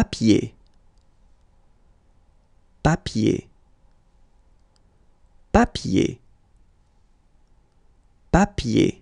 papier papier papier papier